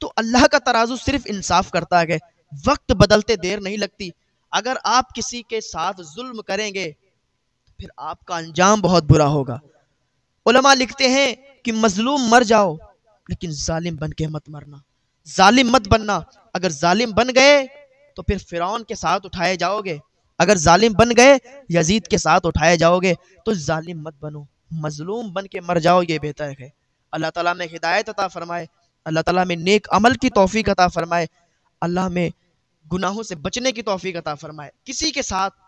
तो अल्लाह का तराजू सिर्फ इंसाफ करता है वक्त बदलते देर नहीं लगती अगर आप किसी के साथ जुल्म करेंगे फिर आपका अंजाम बहुत बुरा होगा उलमा लिखते हैं कि मजलूम मर जाओ लेकिन जालिम बन के मत मरना जालिम मत बनना अगर जालिम बन गए तो फिर फिरौन के साथ उठाए जाओगे अगर जालिम बन गए यजीद के साथ उठाए जाओगे तो जालिम मत बनो मजलूम बन के मर जाओ ये बेहतर है अल्लाह तला ने हिदायत अता फरमाए अल्लाह ताला में नेक अमल की तोफ़ी अता फ़रमाए अल्लाह में गुनाहों से बचने की तोफ़ी अता फ़रमाए किसी के साथ